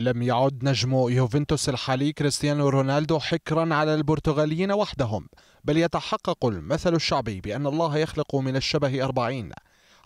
لم يعد نجم يوفنتوس الحالي كريستيانو رونالدو حكرا على البرتغاليين وحدهم بل يتحقق المثل الشعبي بأن الله يخلق من الشبه أربعين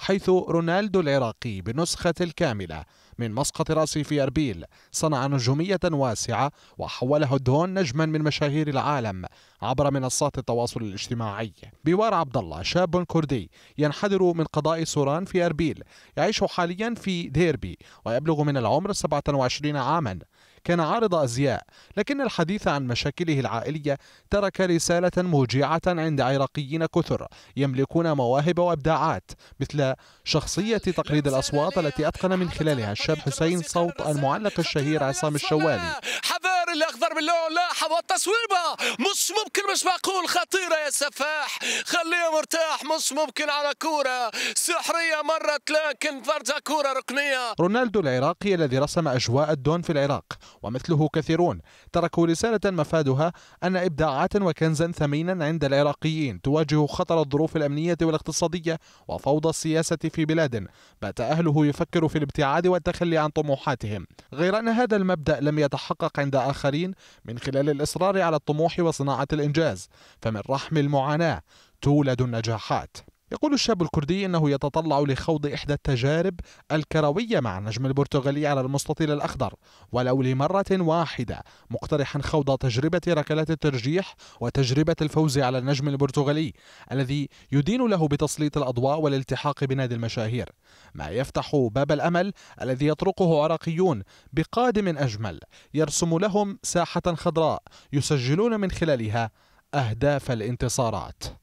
حيث رونالدو العراقي بنسخة الكاملة من مسقط رأسه في أربيل صنع نجومية واسعة وحول هدهون نجما من مشاهير العالم عبر منصات التواصل الاجتماعي بوار عبد الله شاب كردي ينحدر من قضاء سوران في أربيل يعيش حاليا في ديربي ويبلغ من العمر 27 عاما كان عارض أزياء لكن الحديث عن مشاكله العائلية ترك رسالة موجعة عند عراقيين كثر يملكون مواهب وإبداعات مثل شخصية تقليد الأصوات التي أتقن من خلالها الشاب حسين صوت المعلق الشهير عصام الشوالي اكثر من لاحظ التصويبه مش ممكن مش معقول خطيره يا سفاح خليه مرتاح مش ممكن على كوره سحريه مرت لكن فرجه كوره ركنيه رونالدو العراقي الذي رسم اجواء الدون في العراق ومثله كثيرون تركوا رساله مفادها ان ابداعات وكنزا ثمينا عند العراقيين تواجه خطر الظروف الامنيه والاقتصاديه وفوضى السياسه في بلاد بات اهله يفكر في الابتعاد والتخلي عن طموحاتهم غير ان هذا المبدا لم يتحقق عند اخرين من خلال الإصرار على الطموح وصناعة الإنجاز فمن رحم المعاناة تولد النجاحات يقول الشاب الكردي انه يتطلع لخوض احدى التجارب الكرويه مع النجم البرتغالي على المستطيل الاخضر ولو لمره واحده مقترحا خوض تجربه ركلات الترجيح وتجربه الفوز على النجم البرتغالي الذي يدين له بتسليط الاضواء والالتحاق بنادي المشاهير ما يفتح باب الامل الذي يطرقه عراقيون بقادم اجمل يرسم لهم ساحه خضراء يسجلون من خلالها اهداف الانتصارات